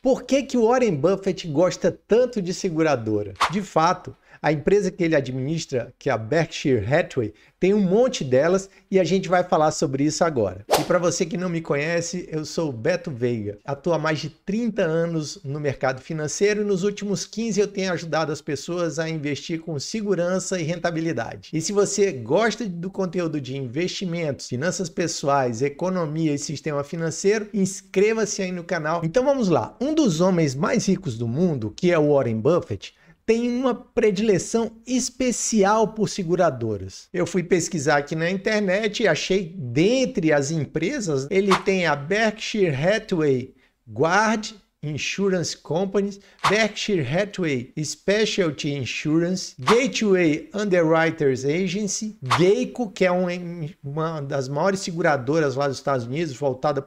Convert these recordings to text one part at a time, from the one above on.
Por que, que o Warren Buffett gosta tanto de seguradora? De fato, a empresa que ele administra, que é a Berkshire Hathaway, tem um monte delas e a gente vai falar sobre isso agora. E para você que não me conhece, eu sou o Beto Veiga. Atuo há mais de 30 anos no mercado financeiro e nos últimos 15 eu tenho ajudado as pessoas a investir com segurança e rentabilidade. E se você gosta do conteúdo de investimentos, finanças pessoais, economia e sistema financeiro, inscreva-se aí no canal. Então vamos lá. Um dos homens mais ricos do mundo, que é o Warren Buffett, tem uma predileção especial por seguradoras. Eu fui pesquisar aqui na internet e achei dentre as empresas, ele tem a Berkshire Hathaway, Guard Insurance Companies, Berkshire Hathaway Specialty Insurance, Gateway Underwriters Agency, Geico, que é um, uma das maiores seguradoras lá dos Estados Unidos, voltada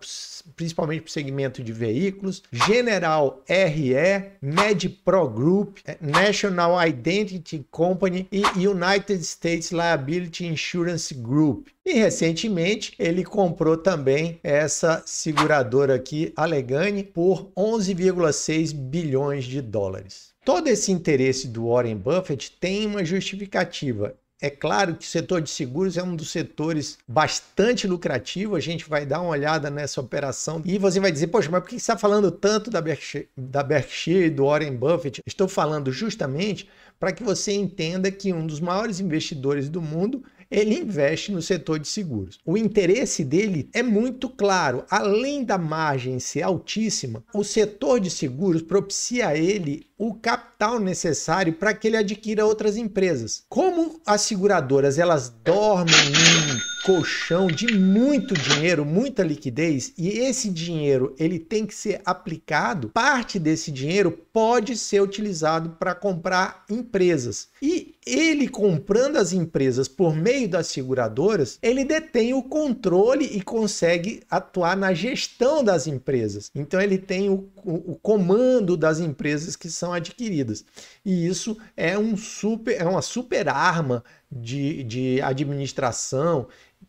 principalmente para o segmento de veículos, General RE, MedPro Group, eh, National Identity Company e United States Liability Insurance Group. E recentemente ele comprou também essa seguradora aqui, Allegheny, por 11 11,6 bilhões de dólares. Todo esse interesse do Warren Buffett tem uma justificativa. É claro que o setor de seguros é um dos setores bastante lucrativo. A gente vai dar uma olhada nessa operação e você vai dizer: Poxa, mas por que você está falando tanto da Berkshire, da Berkshire e do Warren Buffett? Estou falando justamente para que você entenda que um dos maiores investidores do mundo ele investe no setor de seguros. O interesse dele é muito claro. Além da margem ser altíssima, o setor de seguros propicia a ele o capital necessário para que ele adquira outras empresas. Como as seguradoras elas dormem num colchão de muito dinheiro, muita liquidez, e esse dinheiro ele tem que ser aplicado, parte desse dinheiro pode ser utilizado para comprar empresas. E ele comprando as empresas por meio das seguradoras, ele detém o controle e consegue atuar na gestão das empresas. Então ele tem o, o, o comando das empresas que são adquiridas. E isso é, um super, é uma super arma de, de administração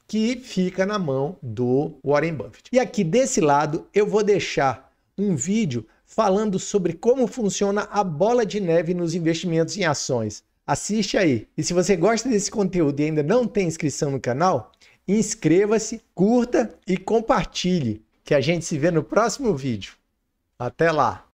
que fica na mão do Warren Buffett. E aqui desse lado eu vou deixar um vídeo falando sobre como funciona a bola de neve nos investimentos em ações. Assiste aí. E se você gosta desse conteúdo e ainda não tem inscrição no canal, inscreva-se, curta e compartilhe. Que a gente se vê no próximo vídeo. Até lá!